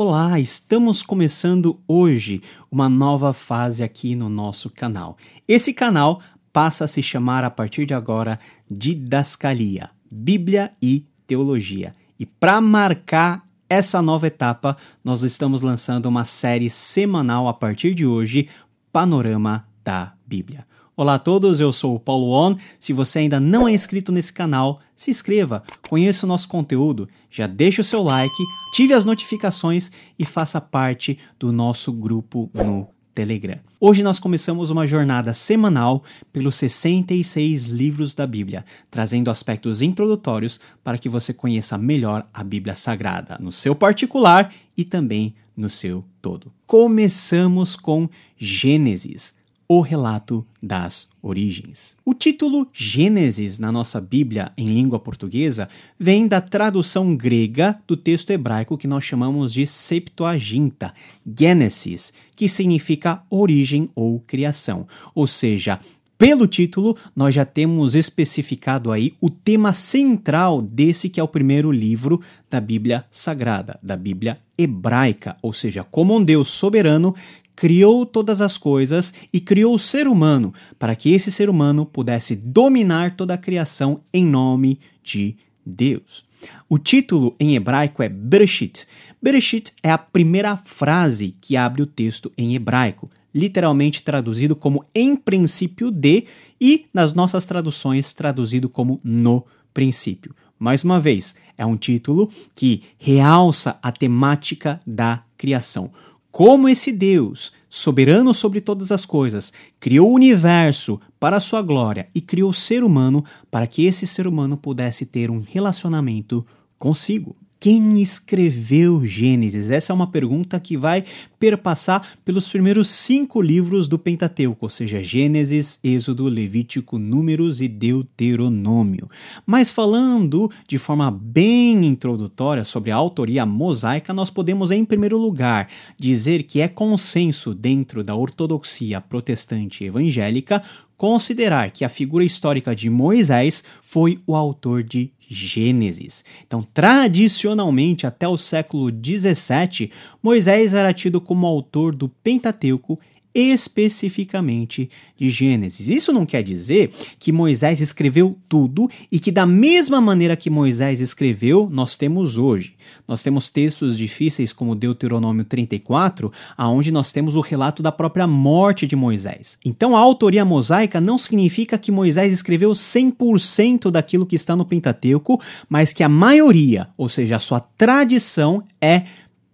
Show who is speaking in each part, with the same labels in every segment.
Speaker 1: Olá, estamos começando hoje uma nova fase aqui no nosso canal. Esse canal passa a se chamar a partir de agora Didascalia, Bíblia e Teologia. E para marcar essa nova etapa, nós estamos lançando uma série semanal a partir de hoje, Panorama da Bíblia. Olá a todos, eu sou o Paulo On. Se você ainda não é inscrito nesse canal, se inscreva, conheça o nosso conteúdo, já deixe o seu like, ative as notificações e faça parte do nosso grupo no Telegram. Hoje nós começamos uma jornada semanal pelos 66 livros da Bíblia, trazendo aspectos introdutórios para que você conheça melhor a Bíblia Sagrada, no seu particular e também no seu todo. Começamos com Gênesis o Relato das Origens. O título Gênesis na nossa Bíblia em língua portuguesa vem da tradução grega do texto hebraico que nós chamamos de Septuaginta, Gênesis, que significa origem ou criação. Ou seja, pelo título, nós já temos especificado aí o tema central desse que é o primeiro livro da Bíblia Sagrada, da Bíblia Hebraica, ou seja, como um Deus soberano criou todas as coisas e criou o ser humano para que esse ser humano pudesse dominar toda a criação em nome de Deus. O título em hebraico é Bereshit. Bereshit é a primeira frase que abre o texto em hebraico, literalmente traduzido como em princípio de e nas nossas traduções traduzido como no princípio. Mais uma vez, é um título que realça a temática da criação como esse Deus, soberano sobre todas as coisas, criou o universo para a sua glória e criou o ser humano para que esse ser humano pudesse ter um relacionamento consigo. Quem escreveu Gênesis? Essa é uma pergunta que vai perpassar pelos primeiros cinco livros do Pentateuco, ou seja, Gênesis, Êxodo, Levítico, Números e Deuteronômio. Mas falando de forma bem introdutória sobre a autoria mosaica, nós podemos, em primeiro lugar, dizer que é consenso dentro da ortodoxia protestante evangélica considerar que a figura histórica de Moisés foi o autor de Gênesis. Então, tradicionalmente, até o século 17, Moisés era tido como autor do Pentateuco especificamente de Gênesis. Isso não quer dizer que Moisés escreveu tudo e que, da mesma maneira que Moisés escreveu, nós temos hoje. Nós temos textos difíceis como Deuteronômio 34, aonde nós temos o relato da própria morte de Moisés. Então, a autoria mosaica não significa que Moisés escreveu 100% daquilo que está no Pentateuco, mas que a maioria, ou seja, a sua tradição, é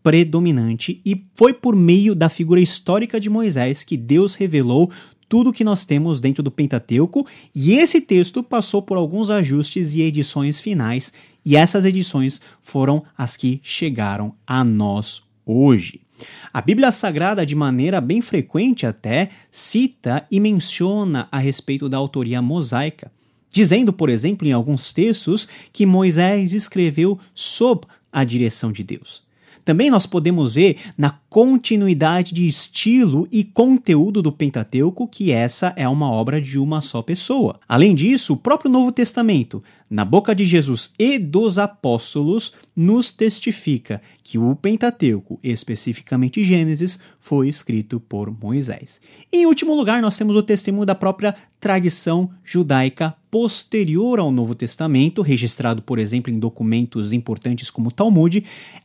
Speaker 1: predominante e foi por meio da figura histórica de Moisés que Deus revelou tudo o que nós temos dentro do Pentateuco, e esse texto passou por alguns ajustes e edições finais, e essas edições foram as que chegaram a nós hoje. A Bíblia Sagrada, de maneira bem frequente até, cita e menciona a respeito da autoria mosaica, dizendo, por exemplo, em alguns textos, que Moisés escreveu sob a direção de Deus. Também nós podemos ver na continuidade de estilo e conteúdo do Pentateuco que essa é uma obra de uma só pessoa. Além disso, o próprio Novo Testamento na boca de Jesus e dos apóstolos, nos testifica que o Pentateuco, especificamente Gênesis, foi escrito por Moisés. Em último lugar, nós temos o testemunho da própria tradição judaica posterior ao Novo Testamento, registrado, por exemplo, em documentos importantes como o Talmud,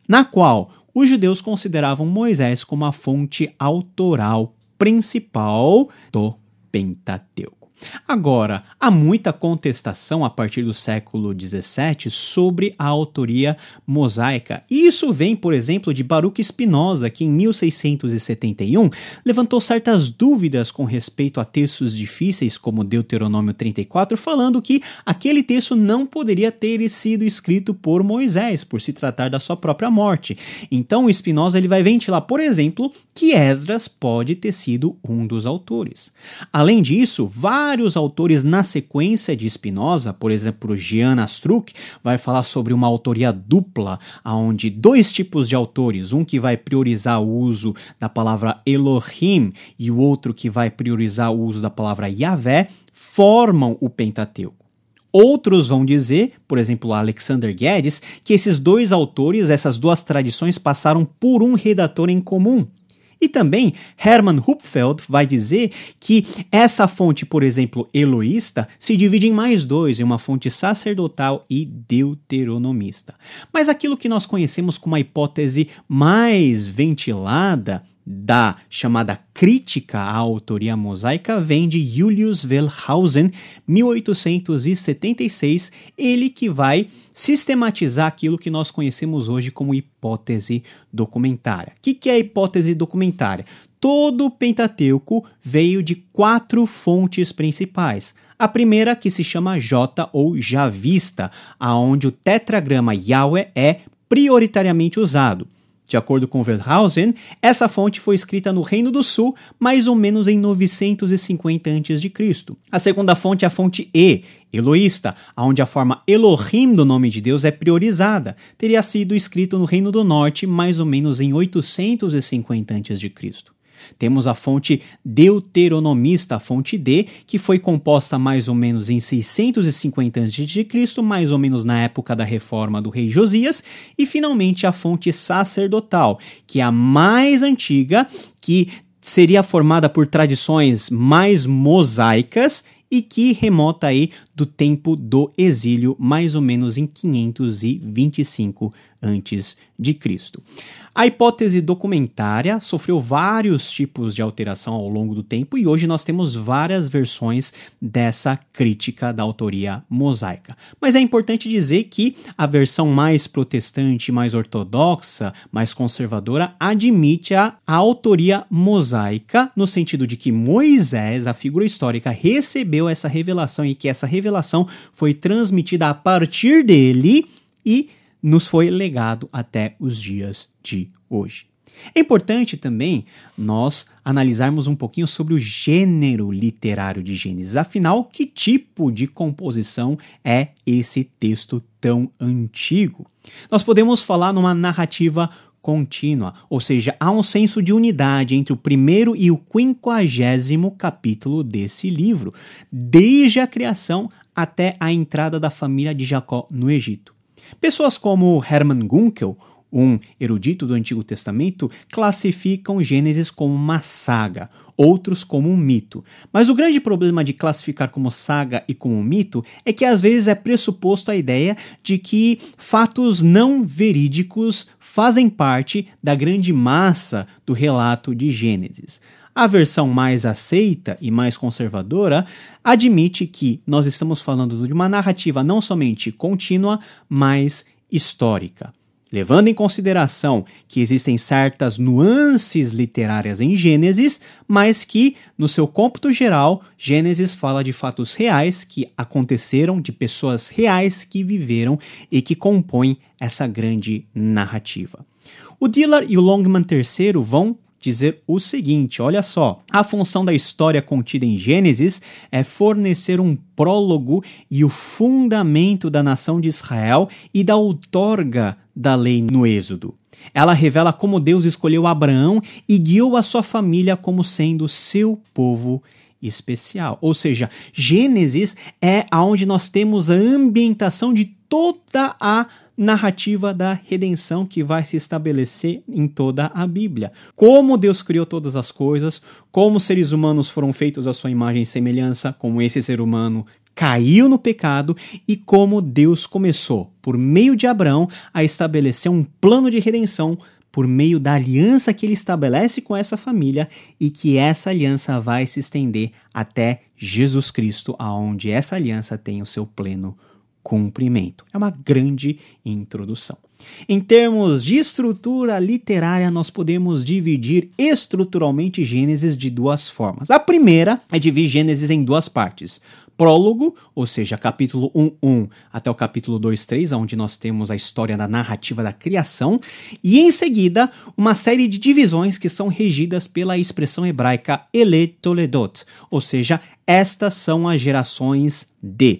Speaker 1: na qual os judeus consideravam Moisés como a fonte autoral principal do Pentateuco. Agora, há muita contestação a partir do século XVII sobre a autoria mosaica. E isso vem, por exemplo, de Baruch Spinoza, que em 1671 levantou certas dúvidas com respeito a textos difíceis como Deuteronômio 34, falando que aquele texto não poderia ter sido escrito por Moisés, por se tratar da sua própria morte. Então, Spinoza ele vai ventilar, por exemplo, que Esdras pode ter sido um dos autores. Além disso, vários vários autores na sequência de Spinoza, por exemplo, Gianna Struck vai falar sobre uma autoria dupla, aonde dois tipos de autores, um que vai priorizar o uso da palavra Elohim e o outro que vai priorizar o uso da palavra Yahvé, formam o Pentateuco. Outros vão dizer, por exemplo, Alexander Guedes, que esses dois autores, essas duas tradições passaram por um redator em comum, e também Hermann Hupfeld vai dizer que essa fonte, por exemplo, eloísta, se divide em mais dois, em uma fonte sacerdotal e deuteronomista. Mas aquilo que nós conhecemos como a hipótese mais ventilada da chamada crítica à autoria mosaica vem de Julius Wellhausen, 1876, ele que vai sistematizar aquilo que nós conhecemos hoje como hipótese documentária. O que, que é hipótese documentária? Todo o Pentateuco veio de quatro fontes principais. A primeira que se chama J ou Javista, aonde o tetragrama Yahweh é prioritariamente usado. De acordo com Verhausen, essa fonte foi escrita no Reino do Sul, mais ou menos em 950 a.C. A segunda fonte é a fonte E, eloísta, onde a forma Elohim do nome de Deus é priorizada, teria sido escrito no Reino do Norte, mais ou menos em 850 a.C. Temos a fonte deuteronomista, a fonte D, que foi composta mais ou menos em 650 a.C., mais ou menos na época da reforma do rei Josias, e finalmente a fonte sacerdotal, que é a mais antiga, que seria formada por tradições mais mosaicas e que remota aí do tempo do exílio, mais ou menos em 525 antes de Cristo. A hipótese documentária sofreu vários tipos de alteração ao longo do tempo e hoje nós temos várias versões dessa crítica da autoria mosaica. Mas é importante dizer que a versão mais protestante, mais ortodoxa, mais conservadora admite a, a autoria mosaica no sentido de que Moisés, a figura histórica, recebeu essa revelação e que essa revelação foi transmitida a partir dele e nos foi legado até os dias de hoje. É importante também nós analisarmos um pouquinho sobre o gênero literário de Gênesis. Afinal, que tipo de composição é esse texto tão antigo? Nós podemos falar numa narrativa contínua, ou seja, há um senso de unidade entre o primeiro e o quinquagésimo capítulo desse livro, desde a criação até a entrada da família de Jacó no Egito. Pessoas como Hermann Gunkel, um erudito do Antigo Testamento, classificam Gênesis como uma saga, outros como um mito. Mas o grande problema de classificar como saga e como mito é que às vezes é pressuposto a ideia de que fatos não verídicos fazem parte da grande massa do relato de Gênesis. A versão mais aceita e mais conservadora admite que nós estamos falando de uma narrativa não somente contínua, mas histórica. Levando em consideração que existem certas nuances literárias em Gênesis, mas que, no seu cômputo geral, Gênesis fala de fatos reais que aconteceram, de pessoas reais que viveram e que compõem essa grande narrativa. O Dillard e o Longman III vão dizer o seguinte: olha só, a função da história contida em Gênesis é fornecer um prólogo e o fundamento da nação de Israel e da outorga da lei no Êxodo. Ela revela como Deus escolheu Abraão e guiou a sua família como sendo seu povo especial. Ou seja, Gênesis é aonde nós temos a ambientação de toda a narrativa da redenção que vai se estabelecer em toda a Bíblia. Como Deus criou todas as coisas, como seres humanos foram feitos à sua imagem e semelhança, como esse ser humano caiu no pecado e como Deus começou, por meio de Abraão, a estabelecer um plano de redenção por meio da aliança que ele estabelece com essa família e que essa aliança vai se estender até Jesus Cristo, aonde essa aliança tem o seu pleno cumprimento. É uma grande introdução. Em termos de estrutura literária, nós podemos dividir estruturalmente Gênesis de duas formas. A primeira é dividir Gênesis em duas partes. Prólogo, ou seja, capítulo 1, 1 até o capítulo 2, 3, onde nós temos a história da narrativa da criação, e em seguida, uma série de divisões que são regidas pela expressão hebraica Ele Toledot, ou seja, estas são as gerações de.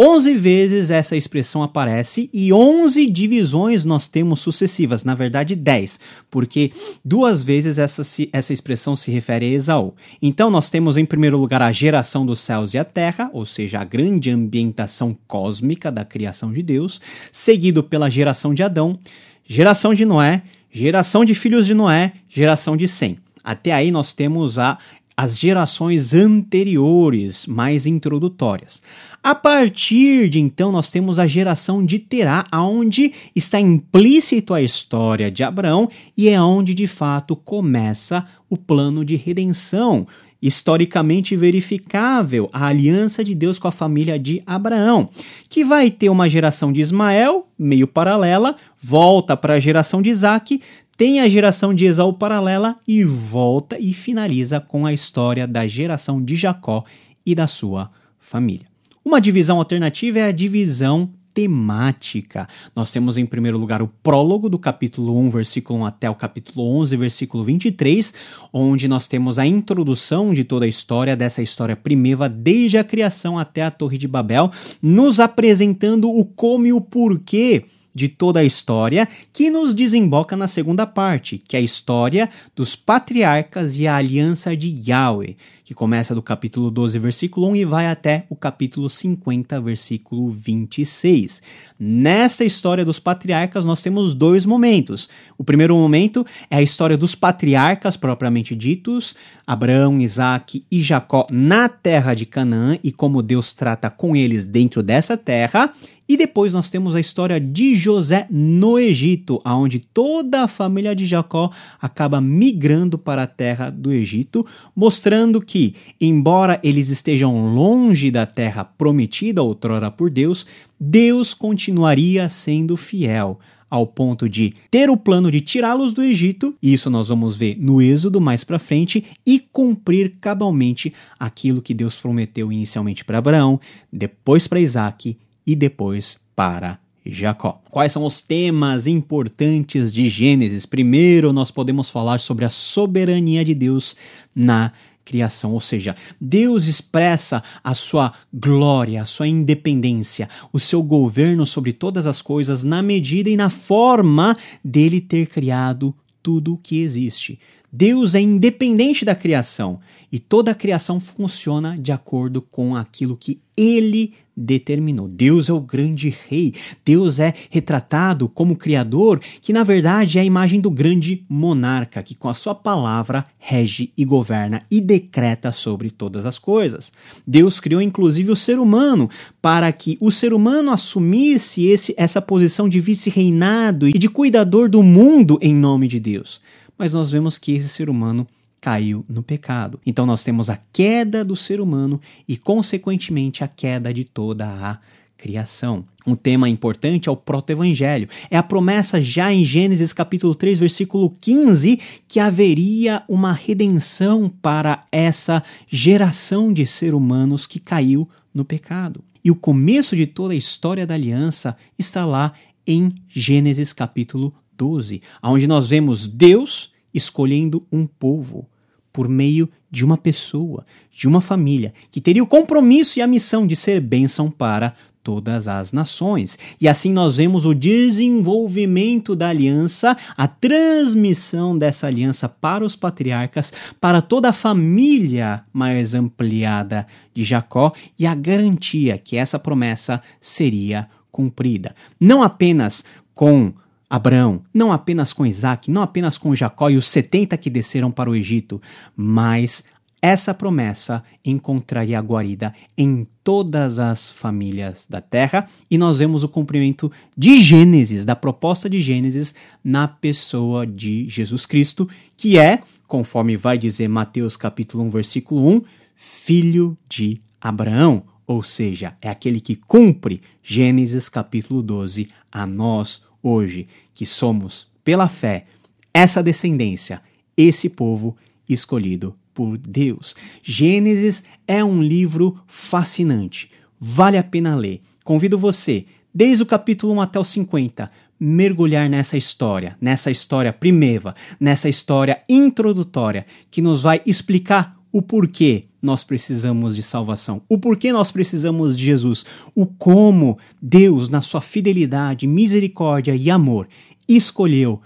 Speaker 1: 11 vezes essa expressão aparece e 11 divisões nós temos sucessivas, na verdade 10, porque duas vezes essa, essa expressão se refere a Esaú. Então nós temos em primeiro lugar a geração dos céus e a terra, ou seja, a grande ambientação cósmica da criação de Deus, seguido pela geração de Adão, geração de Noé, geração de filhos de Noé, geração de Sem. Até aí nós temos a as gerações anteriores, mais introdutórias. A partir de então, nós temos a geração de Terá, onde está implícito a história de Abraão e é onde de fato começa o plano de redenção, historicamente verificável, a aliança de Deus com a família de Abraão, que vai ter uma geração de Ismael, meio paralela, volta para a geração de Isaac, tem a geração de Esau paralela e volta e finaliza com a história da geração de Jacó e da sua família. Uma divisão alternativa é a divisão temática. Nós temos em primeiro lugar o prólogo do capítulo 1, versículo 1 até o capítulo 11, versículo 23, onde nós temos a introdução de toda a história, dessa história primeva desde a criação até a Torre de Babel, nos apresentando o como e o porquê de toda a história que nos desemboca na segunda parte, que é a história dos patriarcas e a aliança de Yahweh, que começa do capítulo 12, versículo 1 e vai até o capítulo 50, versículo 26. Nesta história dos patriarcas, nós temos dois momentos. O primeiro momento é a história dos patriarcas propriamente ditos, Abraão, Isaac e Jacó na terra de Canaã e como Deus trata com eles dentro dessa terra. E depois nós temos a história de José no Egito, aonde toda a família de Jacó acaba migrando para a terra do Egito, mostrando que que, embora eles estejam longe da terra prometida outrora por Deus, Deus continuaria sendo fiel ao ponto de ter o plano de tirá-los do Egito, isso nós vamos ver no Êxodo mais para frente, e cumprir cabalmente aquilo que Deus prometeu inicialmente para Abraão, depois para Isaac e depois para Jacó. Quais são os temas importantes de Gênesis? Primeiro, nós podemos falar sobre a soberania de Deus na criação, ou seja, Deus expressa a sua glória, a sua independência, o seu governo sobre todas as coisas na medida e na forma dele ter criado tudo o que existe. Deus é independente da criação e toda a criação funciona de acordo com aquilo que ele determinou. Deus é o grande rei, Deus é retratado como criador, que na verdade é a imagem do grande monarca, que com a sua palavra rege e governa e decreta sobre todas as coisas. Deus criou inclusive o ser humano para que o ser humano assumisse esse, essa posição de vice-reinado e de cuidador do mundo em nome de Deus. Mas nós vemos que esse ser humano caiu no pecado. Então nós temos a queda do ser humano e, consequentemente, a queda de toda a criação. Um tema importante é o proto-evangelho. É a promessa já em Gênesis capítulo 3, versículo 15, que haveria uma redenção para essa geração de ser humanos que caiu no pecado. E o começo de toda a história da aliança está lá em Gênesis capítulo 12, onde nós vemos Deus escolhendo um povo por meio de uma pessoa, de uma família, que teria o compromisso e a missão de ser bênção para todas as nações. E assim nós vemos o desenvolvimento da aliança, a transmissão dessa aliança para os patriarcas, para toda a família mais ampliada de Jacó e a garantia que essa promessa seria cumprida. Não apenas com Abraão, não apenas com Isaac, não apenas com Jacó e os 70 que desceram para o Egito, mas essa promessa encontraria guarida em todas as famílias da terra, e nós vemos o cumprimento de Gênesis, da proposta de Gênesis, na pessoa de Jesus Cristo, que é, conforme vai dizer Mateus capítulo 1, versículo 1, filho de Abraão, ou seja, é aquele que cumpre Gênesis capítulo 12 a nós hoje que somos, pela fé, essa descendência, esse povo escolhido por Deus. Gênesis é um livro fascinante, vale a pena ler. Convido você, desde o capítulo 1 até o 50, mergulhar nessa história, nessa história primeva, nessa história introdutória que nos vai explicar o porquê nós precisamos de salvação, o porquê nós precisamos de Jesus, o como Deus, na sua fidelidade, misericórdia e amor, escolheu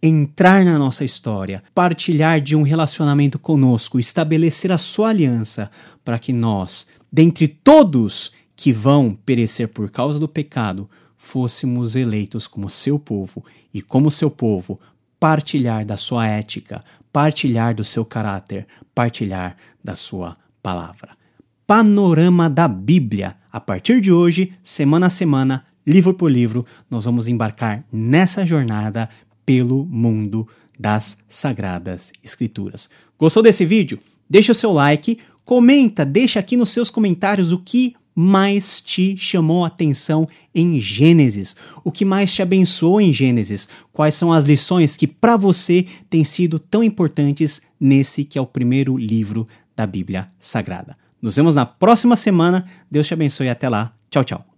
Speaker 1: entrar na nossa história, partilhar de um relacionamento conosco, estabelecer a sua aliança para que nós, dentre todos que vão perecer por causa do pecado, fôssemos eleitos como seu povo e como seu povo partilhar da sua ética, partilhar do seu caráter, partilhar da sua palavra. Panorama da Bíblia. A partir de hoje, semana a semana, livro por livro, nós vamos embarcar nessa jornada pelo mundo das Sagradas Escrituras. Gostou desse vídeo? Deixa o seu like, comenta, deixa aqui nos seus comentários o que mais te chamou a atenção em Gênesis? O que mais te abençoou em Gênesis? Quais são as lições que para você têm sido tão importantes nesse que é o primeiro livro da Bíblia Sagrada. Nos vemos na próxima semana. Deus te abençoe e até lá. Tchau, tchau.